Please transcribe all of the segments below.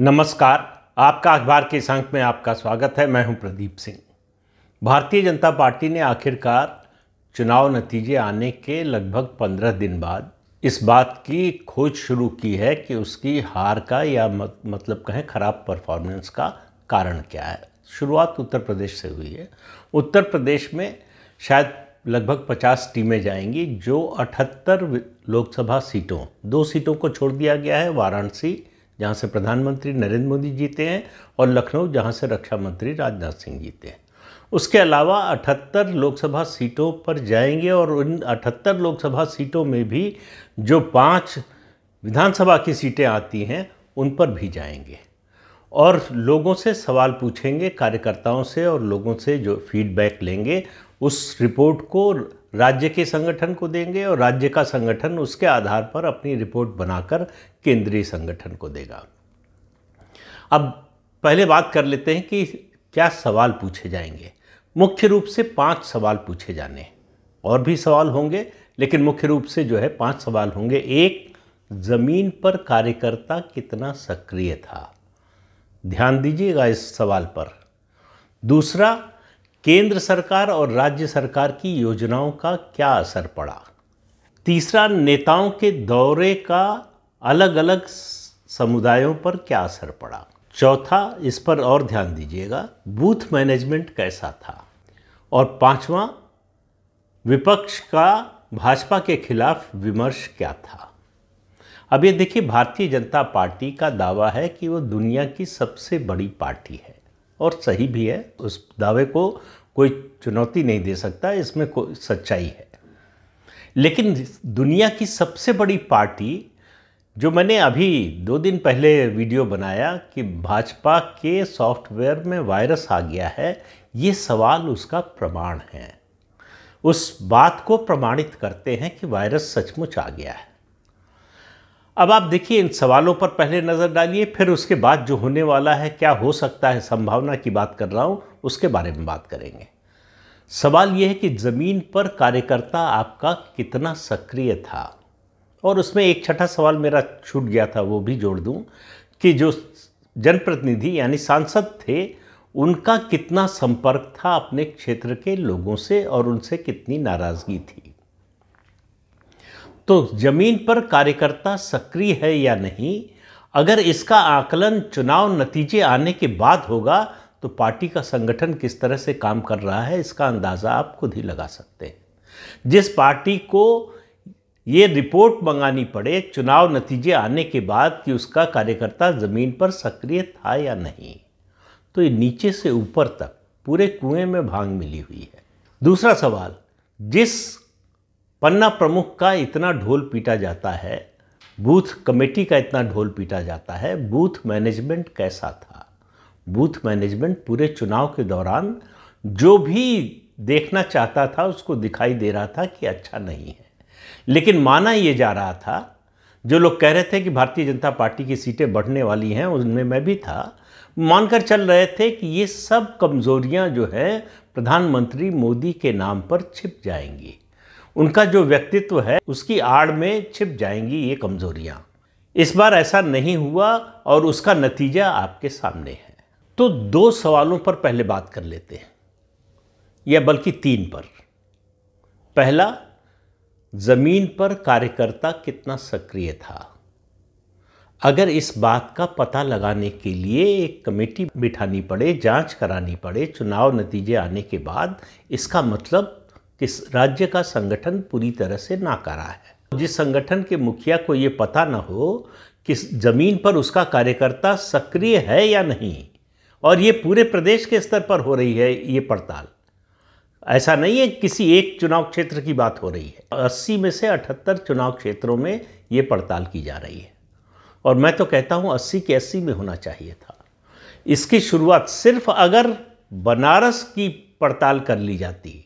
नमस्कार आपका अखबार के अंक में आपका स्वागत है मैं हूं प्रदीप सिंह भारतीय जनता पार्टी ने आखिरकार चुनाव नतीजे आने के लगभग पंद्रह दिन बाद इस बात की खोज शुरू की है कि उसकी हार का या मतलब कहें खराब परफॉर्मेंस का कारण क्या है शुरुआत उत्तर प्रदेश से हुई है उत्तर प्रदेश में शायद लगभग 50 टीमें जाएंगी जो 78 लोकसभा सीटों दो सीटों को छोड़ दिया गया है वाराणसी जहाँ से प्रधानमंत्री नरेंद्र मोदी जीते हैं और लखनऊ जहाँ से रक्षा मंत्री राजनाथ सिंह जीते हैं उसके अलावा 78 लोकसभा सीटों पर जाएंगे और उन 78 लोकसभा सीटों में भी जो पांच विधानसभा की सीटें आती हैं उन पर भी जाएंगे और लोगों से सवाल पूछेंगे कार्यकर्ताओं से और लोगों से जो फीडबैक लेंगे उस रिपोर्ट को राज्य के संगठन को देंगे और राज्य का संगठन उसके आधार पर अपनी रिपोर्ट बनाकर केंद्रीय संगठन को देगा अब पहले बात कर लेते हैं कि क्या सवाल पूछे जाएंगे मुख्य रूप से पांच सवाल पूछे जाने और भी सवाल होंगे लेकिन मुख्य रूप से जो है पांच सवाल होंगे एक ज़मीन पर कार्यकर्ता कितना सक्रिय था ध्यान दीजिएगा इस सवाल पर दूसरा केंद्र सरकार और राज्य सरकार की योजनाओं का क्या असर पड़ा तीसरा नेताओं के दौरे का अलग अलग समुदायों पर क्या असर पड़ा चौथा इस पर और ध्यान दीजिएगा बूथ मैनेजमेंट कैसा था और पांचवा विपक्ष का भाजपा के खिलाफ विमर्श क्या था अब ये देखिए भारतीय जनता पार्टी का दावा है कि वो दुनिया की सबसे बड़ी पार्टी है और सही भी है उस दावे को कोई चुनौती नहीं दे सकता इसमें कोई सच्चाई है लेकिन दुनिया की सबसे बड़ी पार्टी जो मैंने अभी दो दिन पहले वीडियो बनाया कि भाजपा के सॉफ्टवेयर में वायरस आ गया है ये सवाल उसका प्रमाण है उस बात को प्रमाणित करते हैं कि वायरस सचमुच आ गया है अब आप देखिए इन सवालों पर पहले नज़र डालिए फिर उसके बाद जो होने वाला है क्या हो सकता है संभावना की बात कर रहा हूँ उसके बारे में बात करेंगे सवाल यह है कि ज़मीन पर कार्यकर्ता आपका कितना सक्रिय था और उसमें एक छठा सवाल मेरा छूट गया था वो भी जोड़ दूँ कि जो जनप्रतिनिधि यानी सांसद थे उनका कितना संपर्क था अपने क्षेत्र के लोगों से और उनसे कितनी नाराज़गी थी तो जमीन पर कार्यकर्ता सक्रिय है या नहीं अगर इसका आकलन चुनाव नतीजे आने के बाद होगा तो पार्टी का संगठन किस तरह से काम कर रहा है इसका अंदाज़ा आप खुद ही लगा सकते हैं जिस पार्टी को ये रिपोर्ट मंगानी पड़े चुनाव नतीजे आने के बाद कि उसका कार्यकर्ता ज़मीन पर सक्रिय था या नहीं तो ये नीचे से ऊपर तक पूरे कुएं में भांग मिली हुई है दूसरा सवाल जिस पन्ना प्रमुख का इतना ढोल पीटा जाता है बूथ कमेटी का इतना ढोल पीटा जाता है बूथ मैनेजमेंट कैसा था बूथ मैनेजमेंट पूरे चुनाव के दौरान जो भी देखना चाहता था उसको दिखाई दे रहा था कि अच्छा नहीं है लेकिन माना ये जा रहा था जो लोग कह रहे थे कि भारतीय जनता पार्टी की सीटें बढ़ने वाली हैं उनमें मैं भी था मानकर चल रहे थे कि ये सब कमजोरियां जो हैं प्रधानमंत्री मोदी के नाम पर छिप जाएंगी उनका जो व्यक्तित्व है उसकी आड़ में छिप जाएंगी ये कमजोरियां इस बार ऐसा नहीं हुआ और उसका नतीजा आपके सामने है तो दो सवालों पर पहले बात कर लेते हैं या बल्कि तीन पर पहला ज़मीन पर कार्यकर्ता कितना सक्रिय था अगर इस बात का पता लगाने के लिए एक कमेटी बिठानी पड़े जांच करानी पड़े चुनाव नतीजे आने के बाद इसका मतलब कि राज्य का संगठन पूरी तरह से नाकारा है जिस संगठन के मुखिया को ये पता ना हो कि जमीन पर उसका कार्यकर्ता सक्रिय है या नहीं और ये पूरे प्रदेश के स्तर पर हो रही है ये पड़ताल ऐसा नहीं है किसी एक चुनाव क्षेत्र की बात हो रही है 80 में से 78 चुनाव क्षेत्रों में ये पड़ताल की जा रही है और मैं तो कहता हूँ 80 के 80 में होना चाहिए था इसकी शुरुआत सिर्फ अगर बनारस की पड़ताल कर ली जाती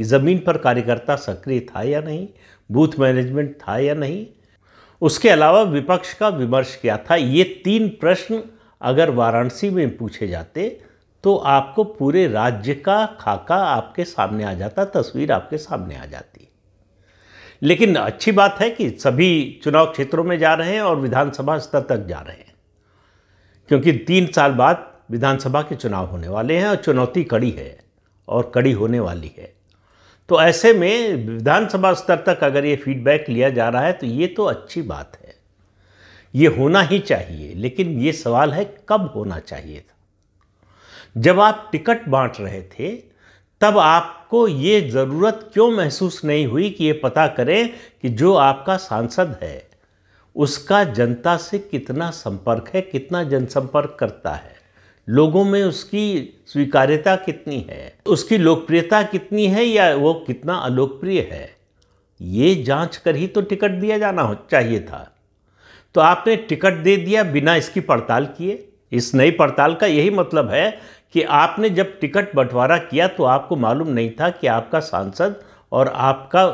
कि ज़मीन पर कार्यकर्ता सक्रिय था या नहीं बूथ मैनेजमेंट था या नहीं उसके अलावा विपक्ष का विमर्श क्या था ये तीन प्रश्न अगर वाराणसी में पूछे जाते तो आपको पूरे राज्य का खाका आपके सामने आ जाता तस्वीर आपके सामने आ जाती लेकिन अच्छी बात है कि सभी चुनाव क्षेत्रों में जा रहे हैं और विधानसभा स्तर तक जा रहे हैं क्योंकि तीन साल बाद विधानसभा के चुनाव होने वाले हैं और चुनौती कड़ी है और कड़ी होने वाली है तो ऐसे में विधानसभा स्तर तक अगर ये फीडबैक लिया जा रहा है तो ये तो अच्छी बात है ये होना ही चाहिए लेकिन ये सवाल है कब होना चाहिए था जब आप टिकट बांट रहे थे तब आपको ये ज़रूरत क्यों महसूस नहीं हुई कि ये पता करें कि जो आपका सांसद है उसका जनता से कितना संपर्क है कितना जनसंपर्क करता है लोगों में उसकी स्वीकार्यता कितनी है उसकी लोकप्रियता कितनी है या वो कितना अलोकप्रिय है ये जांच कर ही तो टिकट दिया जाना चाहिए था तो आपने टिकट दे दिया बिना इसकी पड़ताल किए इस नई पड़ताल का यही मतलब है कि आपने जब टिकट बंटवारा किया तो आपको मालूम नहीं था कि आपका सांसद और आपका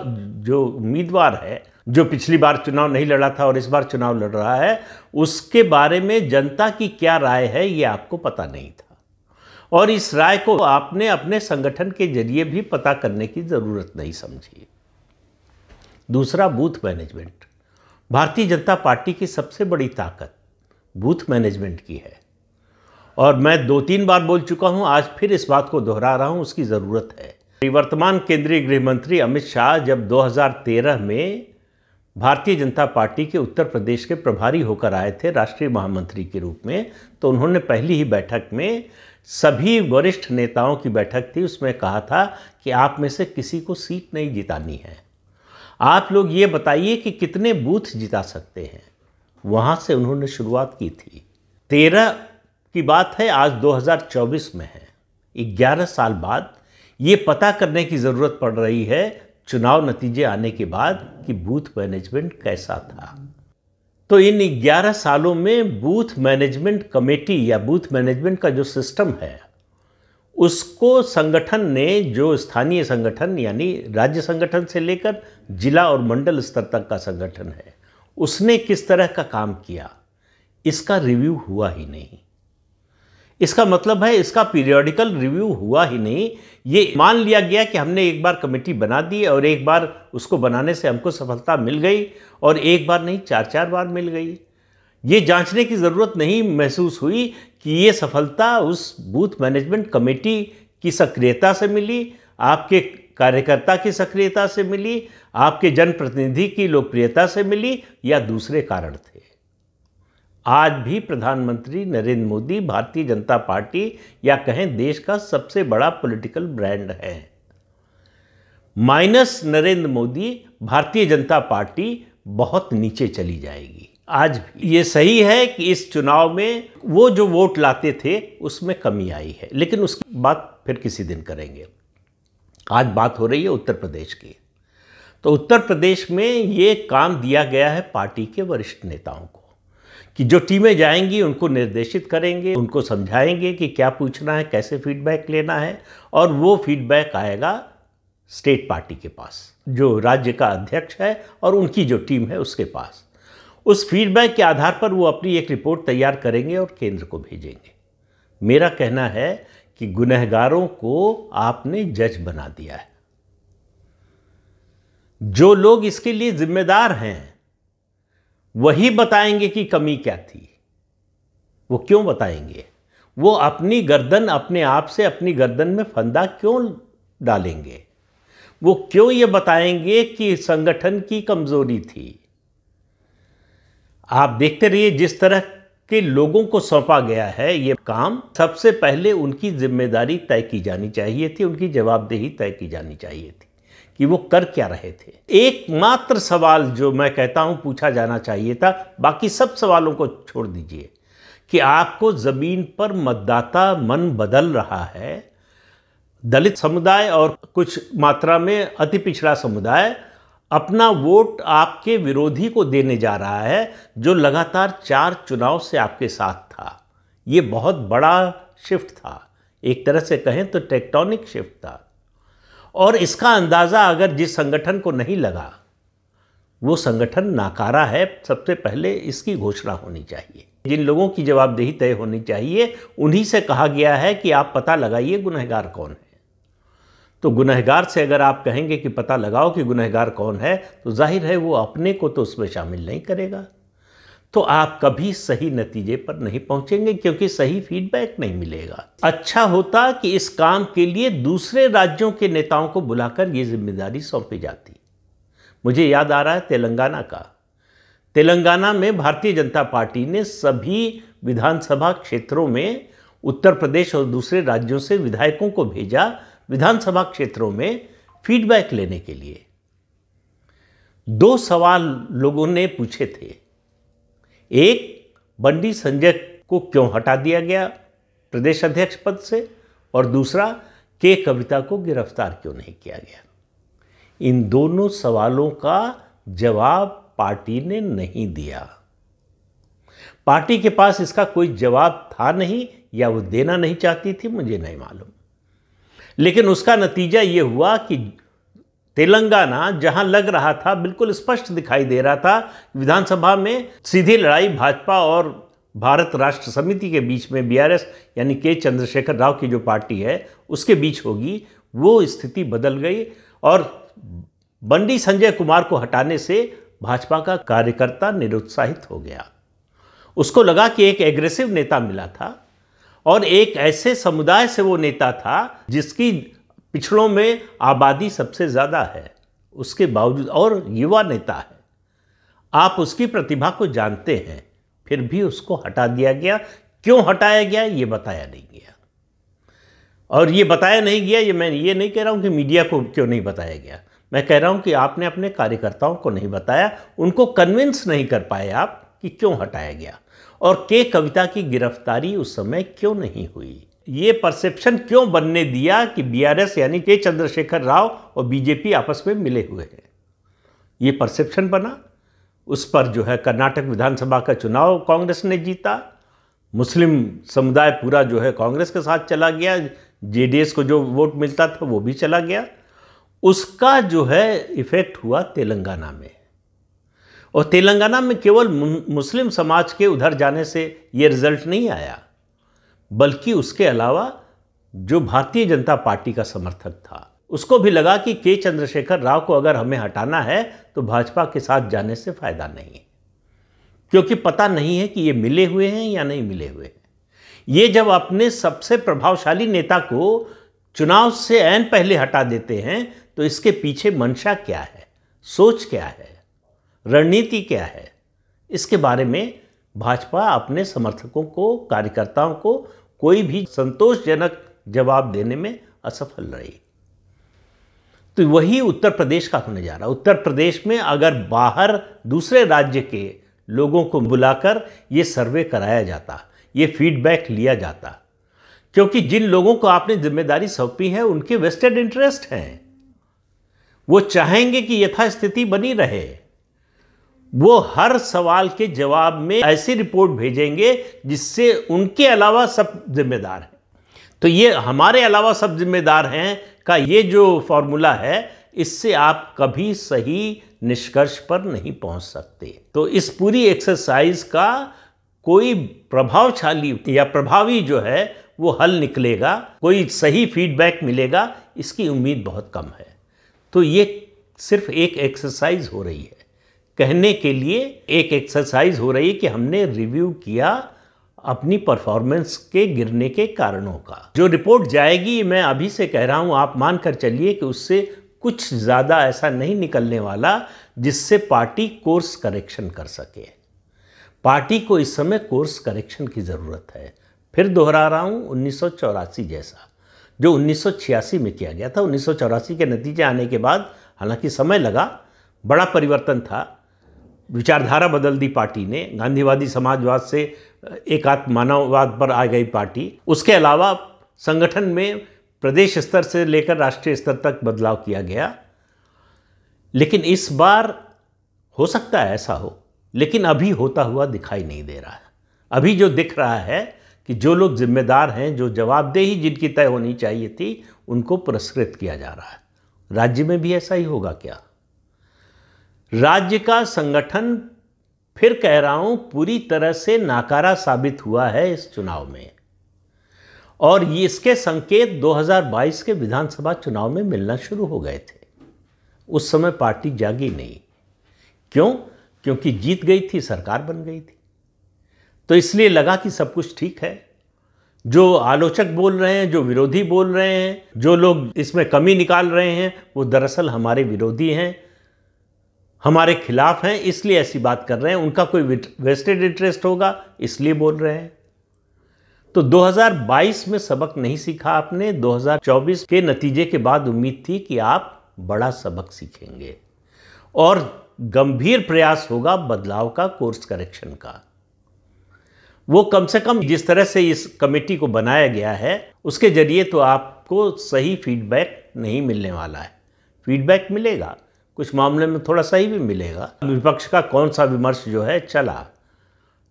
जो उम्मीदवार है जो पिछली बार चुनाव नहीं लड़ा था और इस बार चुनाव लड़ रहा है उसके बारे में जनता की क्या राय है ये आपको पता नहीं था और इस राय को आपने अपने संगठन के जरिए भी पता करने की ज़रूरत नहीं समझी दूसरा बूथ मैनेजमेंट भारतीय जनता पार्टी की सबसे बड़ी ताकत बूथ मैनेजमेंट की है और मैं दो तीन बार बोल चुका हूं आज फिर इस बात को दोहरा रहा हूं उसकी ज़रूरत है वर्तमान केंद्रीय गृह मंत्री अमित शाह जब 2013 में भारतीय जनता पार्टी के उत्तर प्रदेश के प्रभारी होकर आए थे राष्ट्रीय महामंत्री के रूप में तो उन्होंने पहली ही बैठक में सभी वरिष्ठ नेताओं की बैठक थी उसमें कहा था कि आप में से किसी को सीट नहीं जितानी है आप लोग ये बताइए कि कितने बूथ जिता सकते हैं वहाँ से उन्होंने शुरुआत की थी तेरह की बात है आज 2024 में है ग्यारह साल बाद ये पता करने की ज़रूरत पड़ रही है चुनाव नतीजे आने के बाद कि बूथ मैनेजमेंट कैसा था तो इन 11 सालों में बूथ मैनेजमेंट कमेटी या बूथ मैनेजमेंट का जो सिस्टम है उसको संगठन ने जो स्थानीय संगठन यानी राज्य संगठन से लेकर जिला और मंडल स्तर तक का संगठन है उसने किस तरह का काम किया इसका रिव्यू हुआ ही नहीं इसका मतलब है इसका पीरियोडिकल रिव्यू हुआ ही नहीं ये मान लिया गया कि हमने एक बार कमेटी बना दी और एक बार उसको बनाने से हमको सफलता मिल गई और एक बार नहीं चार चार बार मिल गई ये जांचने की ज़रूरत नहीं महसूस हुई कि ये सफलता उस बूथ मैनेजमेंट कमेटी की सक्रियता से मिली आपके कार्यकर्ता की सक्रियता से मिली आपके जनप्रतिनिधि की लोकप्रियता से मिली या दूसरे कारण थे आज भी प्रधानमंत्री नरेंद्र मोदी भारतीय जनता पार्टी या कहें देश का सबसे बड़ा पॉलिटिकल ब्रांड है माइनस नरेंद्र मोदी भारतीय जनता पार्टी बहुत नीचे चली जाएगी आज भी ये सही है कि इस चुनाव में वो जो वोट लाते थे उसमें कमी आई है लेकिन उसकी बात फिर किसी दिन करेंगे आज बात हो रही है उत्तर प्रदेश की तो उत्तर प्रदेश में ये काम दिया गया है पार्टी के वरिष्ठ नेताओं को कि जो टीमें जाएंगी उनको निर्देशित करेंगे उनको समझाएंगे कि क्या पूछना है कैसे फीडबैक लेना है और वो फीडबैक आएगा स्टेट पार्टी के पास जो राज्य का अध्यक्ष है और उनकी जो टीम है उसके पास उस फीडबैक के आधार पर वो अपनी एक रिपोर्ट तैयार करेंगे और केंद्र को भेजेंगे मेरा कहना है कि गुनहगारों को आपने जज बना दिया है जो लोग इसके लिए जिम्मेदार हैं वही बताएंगे कि कमी क्या थी वो क्यों बताएंगे वो अपनी गर्दन अपने आप से अपनी गर्दन में फंदा क्यों डालेंगे वो क्यों ये बताएंगे कि संगठन की कमजोरी थी आप देखते रहिए जिस तरह के लोगों को सौंपा गया है ये काम सबसे पहले उनकी जिम्मेदारी तय की जानी चाहिए थी उनकी जवाबदेही तय की जानी चाहिए थी कि वो कर क्या रहे थे एकमात्र सवाल जो मैं कहता हूं पूछा जाना चाहिए था बाकी सब सवालों को छोड़ दीजिए कि आपको ज़मीन पर मतदाता मन बदल रहा है दलित समुदाय और कुछ मात्रा में अति पिछड़ा समुदाय अपना वोट आपके विरोधी को देने जा रहा है जो लगातार चार चुनाव से आपके साथ था ये बहुत बड़ा शिफ्ट था एक तरह से कहें तो टेक्टोनिक शिफ्ट था और इसका अंदाज़ा अगर जिस संगठन को नहीं लगा वो संगठन नाकारा है सबसे पहले इसकी घोषणा होनी चाहिए जिन लोगों की जवाबदेही तय होनी चाहिए उन्हीं से कहा गया है कि आप पता लगाइए गुनहगार कौन है तो गुनहगार से अगर आप कहेंगे कि पता लगाओ कि गुनहगार कौन है तो जाहिर है वो अपने को तो उसमें शामिल नहीं करेगा तो आप कभी सही नतीजे पर नहीं पहुंचेंगे क्योंकि सही फीडबैक नहीं मिलेगा अच्छा होता कि इस काम के लिए दूसरे राज्यों के नेताओं को बुलाकर ये जिम्मेदारी सौंपी जाती मुझे याद आ रहा है तेलंगाना का तेलंगाना में भारतीय जनता पार्टी ने सभी विधानसभा क्षेत्रों में उत्तर प्रदेश और दूसरे राज्यों से विधायकों को भेजा विधानसभा क्षेत्रों में फीडबैक लेने के लिए दो सवाल लोगों ने पूछे थे एक बंडी संजय को क्यों हटा दिया गया प्रदेश अध्यक्ष पद से और दूसरा के कविता को गिरफ्तार क्यों नहीं किया गया इन दोनों सवालों का जवाब पार्टी ने नहीं दिया पार्टी के पास इसका कोई जवाब था नहीं या वो देना नहीं चाहती थी मुझे नहीं मालूम लेकिन उसका नतीजा ये हुआ कि तेलंगाना जहां लग रहा था बिल्कुल स्पष्ट दिखाई दे रहा था विधानसभा में सीधी लड़ाई भाजपा और भारत राष्ट्र समिति के बीच में बीआरएस यानी के चंद्रशेखर राव की जो पार्टी है उसके बीच होगी वो स्थिति बदल गई और बंडी संजय कुमार को हटाने से भाजपा का कार्यकर्ता निरुत्साहित हो गया उसको लगा कि एक एग्रेसिव नेता मिला था और एक ऐसे समुदाय से वो नेता था जिसकी पिछड़ों में आबादी सबसे ज़्यादा है उसके बावजूद और युवा नेता है आप उसकी प्रतिभा को जानते हैं फिर भी उसको हटा दिया गया क्यों हटाया गया ये बताया नहीं गया और ये बताया नहीं गया ये मैं ये नहीं कह रहा हूँ कि मीडिया को क्यों नहीं बताया गया मैं कह रहा हूँ कि आपने अपने कार्यकर्ताओं को नहीं बताया उनको कन्विंस नहीं कर पाए आप कि क्यों हटाया गया और के कविता की गिरफ्तारी उस समय क्यों नहीं हुई ये परसेप्शन क्यों बनने दिया कि बीआरएस यानी के चंद्रशेखर राव और बीजेपी आपस में मिले हुए हैं ये परसेप्शन बना उस पर जो है कर्नाटक विधानसभा का चुनाव कांग्रेस ने जीता मुस्लिम समुदाय पूरा जो है कांग्रेस के साथ चला गया जेडीएस को जो वोट मिलता था वो भी चला गया उसका जो है इफ़ेक्ट हुआ तेलंगाना में और तेलंगाना में केवल मुस्लिम समाज के उधर जाने से ये रिजल्ट नहीं आया बल्कि उसके अलावा जो भारतीय जनता पार्टी का समर्थक था उसको भी लगा कि के चंद्रशेखर राव को अगर हमें हटाना है तो भाजपा के साथ जाने से फायदा नहीं है क्योंकि पता नहीं है कि ये मिले हुए हैं या नहीं मिले हुए हैं ये जब अपने सबसे प्रभावशाली नेता को चुनाव से ऐन पहले हटा देते हैं तो इसके पीछे मंशा क्या है सोच क्या है रणनीति क्या है इसके बारे में भाजपा अपने समर्थकों को कार्यकर्ताओं को कोई भी संतोषजनक जवाब देने में असफल रही तो वही उत्तर प्रदेश का होने जा रहा उत्तर प्रदेश में अगर बाहर दूसरे राज्य के लोगों को बुलाकर ये सर्वे कराया जाता ये फीडबैक लिया जाता क्योंकि जिन लोगों को आपने जिम्मेदारी सौंपी है उनके वेस्टेड इंटरेस्ट हैं वो चाहेंगे कि यथास्थिति बनी रहे वो हर सवाल के जवाब में ऐसी रिपोर्ट भेजेंगे जिससे उनके अलावा सब जिम्मेदार हैं तो ये हमारे अलावा सब जिम्मेदार हैं का ये जो फॉर्मूला है इससे आप कभी सही निष्कर्ष पर नहीं पहुंच सकते तो इस पूरी एक्सरसाइज का कोई प्रभावशाली या प्रभावी जो है वो हल निकलेगा कोई सही फीडबैक मिलेगा इसकी उम्मीद बहुत कम है तो ये सिर्फ एक एक्सरसाइज हो रही है कहने के लिए एक एक्सरसाइज हो रही है कि हमने रिव्यू किया अपनी परफॉर्मेंस के गिरने के कारणों का जो रिपोर्ट जाएगी मैं अभी से कह रहा हूँ आप मान कर चलिए कि उससे कुछ ज़्यादा ऐसा नहीं निकलने वाला जिससे पार्टी कोर्स करेक्शन कर सके पार्टी को इस समय कोर्स करेक्शन की ज़रूरत है फिर दोहरा रहा हूँ उन्नीस जैसा जो उन्नीस में किया गया था उन्नीस के नतीजे आने के बाद हालांकि समय लगा बड़ा परिवर्तन था विचारधारा बदल दी पार्टी ने गांधीवादी समाजवाद से एकात्म मानववाद पर आ गई पार्टी उसके अलावा संगठन में प्रदेश स्तर से लेकर राष्ट्रीय स्तर तक बदलाव किया गया लेकिन इस बार हो सकता है ऐसा हो लेकिन अभी होता हुआ दिखाई नहीं दे रहा है अभी जो दिख रहा है कि जो लोग जिम्मेदार हैं जो जवाबदेही जिनकी तय होनी चाहिए थी उनको पुरस्कृत किया जा रहा है राज्य में भी ऐसा ही होगा क्या राज्य का संगठन फिर कह रहा हूं पूरी तरह से नाकारा साबित हुआ है इस चुनाव में और ये इसके संकेत 2022 के विधानसभा चुनाव में मिलना शुरू हो गए थे उस समय पार्टी जागी नहीं क्यों क्योंकि जीत गई थी सरकार बन गई थी तो इसलिए लगा कि सब कुछ ठीक है जो आलोचक बोल रहे हैं जो विरोधी बोल रहे हैं जो लोग इसमें कमी निकाल रहे हैं वो दरअसल हमारे विरोधी हैं हमारे खिलाफ हैं इसलिए ऐसी बात कर रहे हैं उनका कोई वेस्टेड इंटरेस्ट होगा इसलिए बोल रहे हैं तो 2022 में सबक नहीं सीखा आपने 2024 के नतीजे के बाद उम्मीद थी कि आप बड़ा सबक सीखेंगे और गंभीर प्रयास होगा बदलाव का कोर्स करेक्शन का वो कम से कम जिस तरह से इस कमेटी को बनाया गया है उसके जरिए तो आपको सही फीडबैक नहीं मिलने वाला है फीडबैक मिलेगा कुछ मामले में थोड़ा सही भी मिलेगा विपक्ष का कौन सा विमर्श जो है चला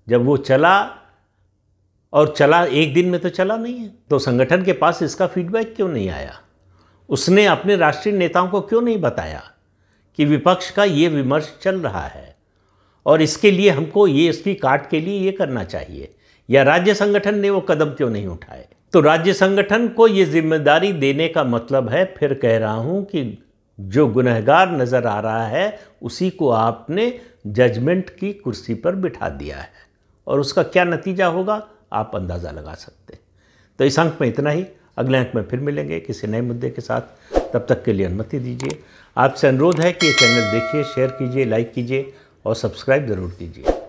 जब वो चला और चला एक दिन में तो चला नहीं है तो संगठन के पास इसका फीडबैक क्यों नहीं आया उसने अपने राष्ट्रीय नेताओं को क्यों नहीं बताया कि विपक्ष का ये विमर्श चल रहा है और इसके लिए हमको ये इसकी काट के लिए ये करना चाहिए या राज्य संगठन ने वो कदम क्यों नहीं उठाए तो राज्य संगठन को ये जिम्मेदारी देने का मतलब है फिर कह रहा हूँ कि जो गुनहगार नज़र आ रहा है उसी को आपने जजमेंट की कुर्सी पर बिठा दिया है और उसका क्या नतीजा होगा आप अंदाज़ा लगा सकते हैं तो इस अंक में इतना ही अगले अंक में फिर मिलेंगे किसी नए मुद्दे के साथ तब तक के लिए अनुमति दीजिए आपसे अनुरोध है कि ये चैनल देखिए शेयर कीजिए लाइक कीजिए और सब्सक्राइब ज़रूर कीजिए